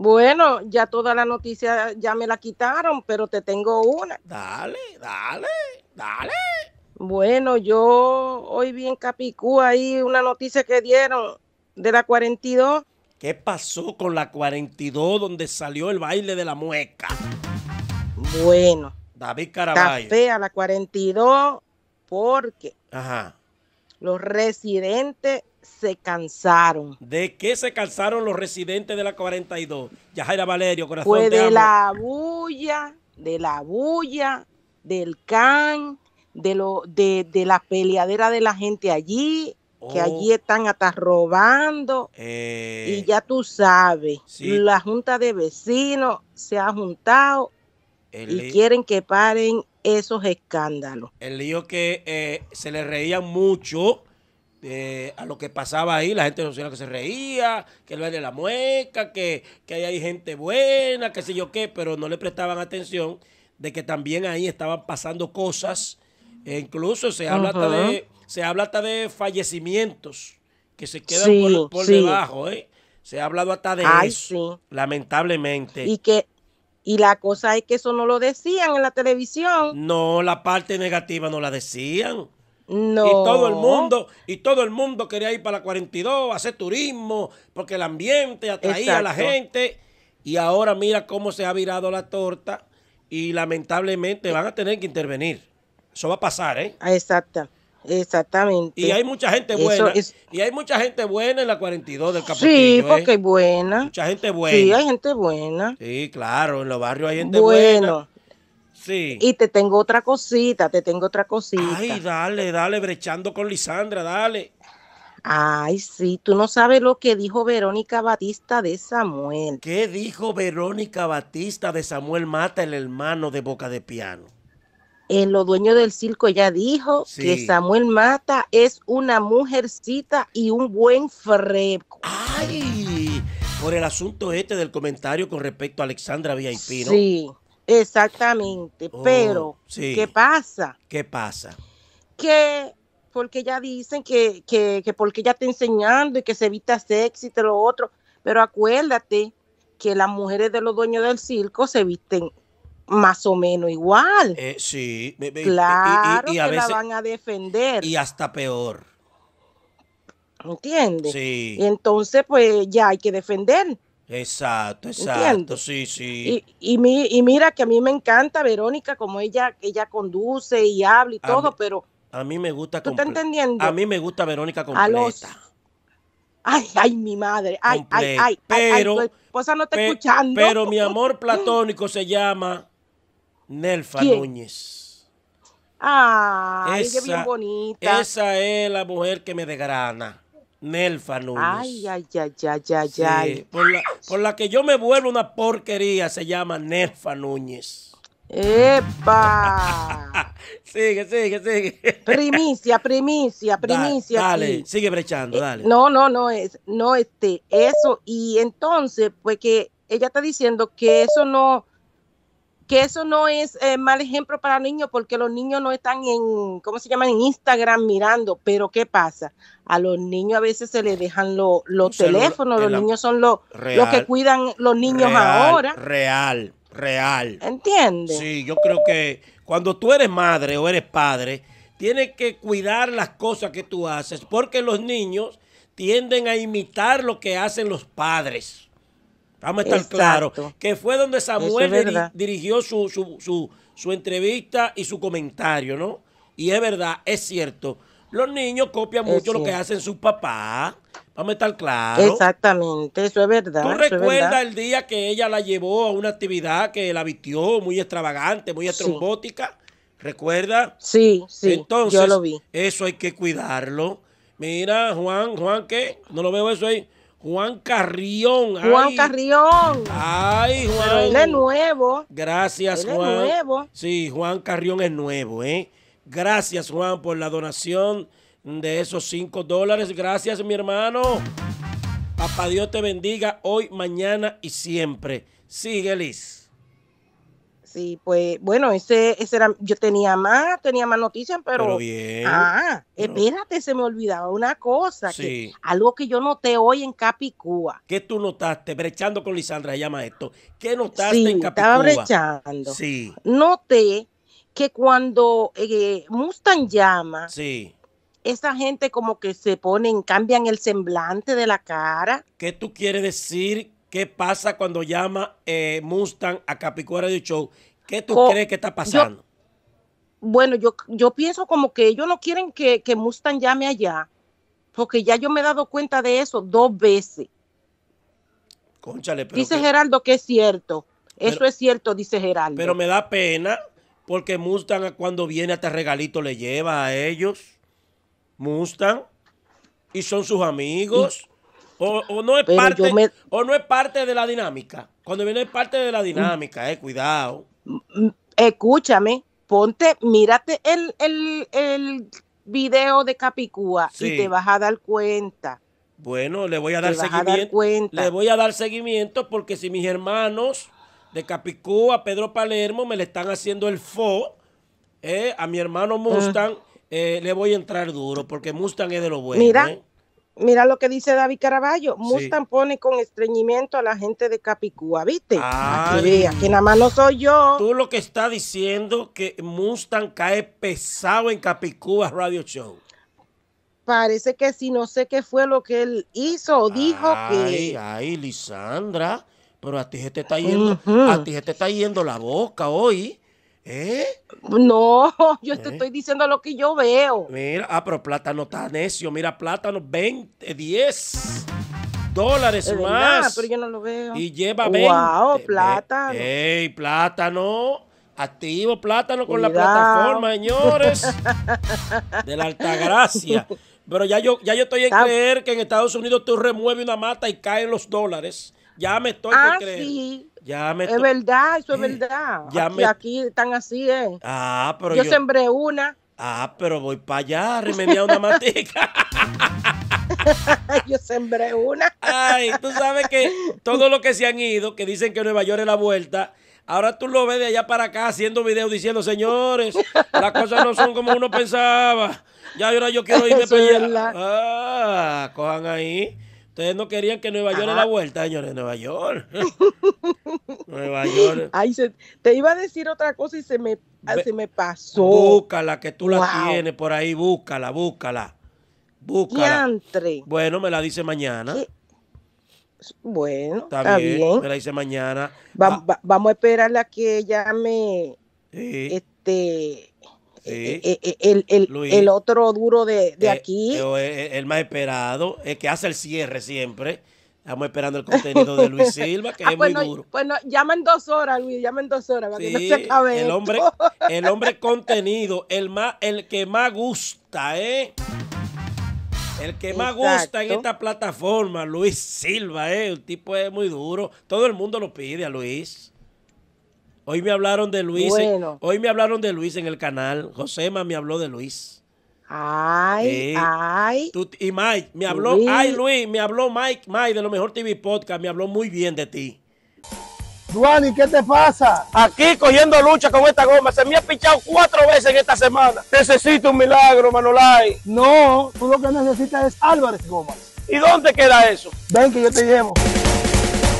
Bueno, ya toda la noticia ya me la quitaron, pero te tengo una. Dale, dale, dale. Bueno, yo hoy vi en Capicú ahí una noticia que dieron de la 42. ¿Qué pasó con la 42 donde salió el baile de la mueca? Bueno. David Caraballo. a la 42 porque los residentes se cansaron. ¿De qué se cansaron los residentes de la 42? Yajaira Valerio, corazón Pues de la bulla, de la bulla, del can, de, lo, de, la peleadera de la gente allí, que oh. allí están hasta robando. Eh. y ya tú sabes, la junta de vecinos se ha juntado y quieren que paren esos escándalos. El lío que eh, se le reían mucho a lo que pasaba ahí, la gente no social que se reía, que el de la mueca, que, ahí hay gente buena, que sé yo qué, pero no le prestaban atención de que también ahí estaban pasando cosas, e incluso se habla, hasta de, se habla de fallecimientos que se quedan por, debajo, ¿eh? Se ha hablado hasta de eso, lamentablemente. Y que y la cosa es que eso no lo decían en la televisión. No, la parte negativa no la decían. Y todo el mundo, y todo el mundo quería ir para la 42, hacer turismo, porque el ambiente atraía a la gente. Y ahora mira cómo se ha virado la torta y lamentablemente van a tener que intervenir. Eso va a pasar, ¿eh? Ah, Exacto. Exactamente. Y hay mucha gente buena. Y hay mucha gente buena en la 42 del Capotillo. Sí, ¿eh? porque hay buena. Mucha gente buena. Sí, hay gente buena. Sí, claro, en los barrios hay gente buena. Y te tengo otra cosita, te tengo otra cosita. Ay, dale, dale, brechando con Lisandra, dale. Ay, sí, tú no sabes lo que dijo Verónica Batista de Samuel. ¿Qué dijo Verónica Batista de Samuel Mata, el hermano de Boca de Piano? En lo dueño del circo ya dijo que Samuel Mata es una mujercita y un buen freco. ¡Ay! Por el asunto este del comentario con respecto a Alexandra VIP, Sí. Exactamente, oh, pero ¿qué pasa? ¿Qué pasa? Que porque ya dicen que, que, que porque ya está enseñando y que se evita sexy y lo otro, pero acuérdate que las mujeres de los dueños del circo se visten más o menos igual. Eh, sí, claro y, a veces, la van a defender. Y hasta peor. ¿Entiendes? Sí. Entonces, pues ya hay que defender. Exacto, exacto, sí, sí. Y, mira que a mí me encanta Verónica, como ella, ella conduce y habla y todo, pero... A mí me gusta... ¿Tú estás entendiendo? A mí me gusta Verónica completa. ay, ay, mi madre, ay, ay, ay, pero, esposa no está escuchando. Pero mi amor platónico se llama Nelfa Núñez. Ah, esa, bien bonita. Esa es la mujer que me degrana. Nelfa Núñez. Ay, ay, ay, ay, ay, ay. Por, la, que yo me vuelvo una porquería se llama Nelfa Núñez. ¡Epa! sigue, sigue, sigue. Primicia, primicia, primicia. dale, sigue brechando, eh, dale. No, no, no, es, no, este, eso. Y entonces, pues que ella está diciendo que eso no, que eso no es eh, mal ejemplo para niños porque los niños no están en, ¿cómo se llaman? En Instagram mirando, pero ¿qué pasa? A los niños a veces se les dejan los teléfonos, los niños son los, que cuidan los niños ahora. Real, real. ¿Entiendes? Sí, yo creo que cuando tú eres madre o eres padre, tienes que cuidar las cosas que tú haces porque los niños tienden a imitar lo que hacen los padres. Vamos a estar claros. Que fue donde Samuel dirigió su, entrevista y su comentario, ¿no? Y es verdad, es cierto. Los niños copian mucho lo que hacen sus papás. Vamos a estar claros. Exactamente, eso es verdad. ¿Tú recuerdas el día que ella la llevó a una actividad que la vistió muy extravagante, muy estrombótica? ¿Recuerdas? Sí, sí. Entonces, lo vi. Eso hay que cuidarlo. Mira, Juan, Juan, ¿qué? No lo veo eso ahí. Juan Carrión. Juan Carrión. Ay, Juan. Pero él es nuevo. Gracias, Juan. Es nuevo. Sí, Juan Carrión es nuevo, ¿eh? Gracias, Juan, por la donación de esos cinco dólares. Gracias, mi hermano. Papá Dios te bendiga hoy, mañana y siempre. Sigue, Liz. Sí, pues bueno, ese, ese era, yo tenía más, tenía más noticias, pero, bien. Ah, espérate, se me olvidaba una cosa, que, algo que yo noté hoy en Capicúa. ¿Qué tú notaste? Brechando con Lisandra, llama esto. ¿Qué notaste en Capicúa? Estaba brechando. Sí. Noté que cuando eh, Mustang llama, sí. esa gente como que se ponen, cambian el semblante de la cara. ¿Qué tú quieres decir? ¿Qué pasa cuando llama eh, Mustang a Capicuera de Show? ¿Qué tú crees que está pasando? bueno, yo, yo pienso como que ellos no quieren que, que Mustang llame allá, porque ya yo me he dado cuenta de eso dos veces. dice Geraldo que es cierto. Eso es cierto, dice Geraldo. Pero me da pena porque Mustang cuando viene hasta regalito le lleva a ellos. Mustang. Y son sus amigos. O, no es parte, o no es parte de la dinámica. Cuando viene es parte de la dinámica, eh, cuidado. Escúchame, ponte, mírate el, el, video de Capicúa y te vas a dar cuenta. Bueno, le voy a dar seguimiento. le voy a dar seguimiento porque si mis hermanos de Capicúa, Pedro Palermo, me le están haciendo el fo eh, a mi hermano ah. Mustang, eh, le voy a entrar duro porque Mustang es de lo bueno. Eh. Mira lo que dice David Caraballo. Mustang pone con estreñimiento a la gente de Capicúa, ¿viste? Ah, aquí nada más no soy yo. Tú lo que está diciendo que Mustang cae pesado en Capicúa Radio Show. Parece que sí, no sé qué fue lo que él hizo o dijo que. Ay, Lisandra, pero a ti se te está yendo, a ti se te está yendo la boca hoy. ¿Eh? No, yo te ¿Eh? estoy diciendo lo que yo veo. Mira, ah, pero plátano está necio. Mira, plátano, 20, 10 dólares más. pero yo no lo veo. Y lleva 20. Wow, eh, eh, plátano. Ey, plátano. Activo plátano con la plataforma, señores. de la Altagracia. Pero ya yo, ya yo estoy en creer que en Estados Unidos tú remueves una mata y caen los dólares. Ya me estoy ah, creer. Sí es verdad, eso es verdad. Ya aquí, están así, ¿eh? Ah, pero yo, sembré una. Ah, pero voy para allá a una matica. yo sembré una. Ay, tú sabes que todos los que se han ido, que dicen que Nueva York es la vuelta, ahora tú lo ves de allá para acá haciendo videos diciendo, señores, las cosas no son como uno pensaba. Ya ahora yo quiero irme para allá. Ah, cojan ahí. Ustedes no querían que Nueva York era la vuelta, señores, Nueva York. Nueva York. Ay, se, te iba a decir otra cosa y se me, ah, me pasó. Búscala, que tú la tienes por ahí, búscala, búscala. Búscala. Bueno, me la dice mañana. Bueno, está, bien, Me la dice mañana. Ah. Vamos, vamos a que ella me... Este eh, eh, eh, el, otro duro de, aquí. el más esperado, el que hace el cierre siempre. Estamos esperando el contenido de Luis Silva, que ah, es muy duro. Bueno, dos horas, Luis, dos horas. el, hombre, el hombre contenido, el, más, el que más gusta, El que más gusta en esta plataforma, Luis Silva, ¿eh? El tipo es muy duro. Todo el mundo lo pide a Luis. Hoy me hablaron de Luis. En, hoy me hablaron de Luis en el canal. Josema me habló de Luis. Ay, ay. y Mike, me habló, ay Luis, me habló Mike, Mike de lo mejor TV Podcast, me habló muy bien de ti. Duani, ¿qué te pasa? Aquí cogiendo lucha con esta goma. Se me ha pichado cuatro veces en esta semana. Necesito un milagro, Manolay. No, tú lo que necesitas es Álvarez Gómez ¿Y dónde queda eso? Ven que yo te llevo.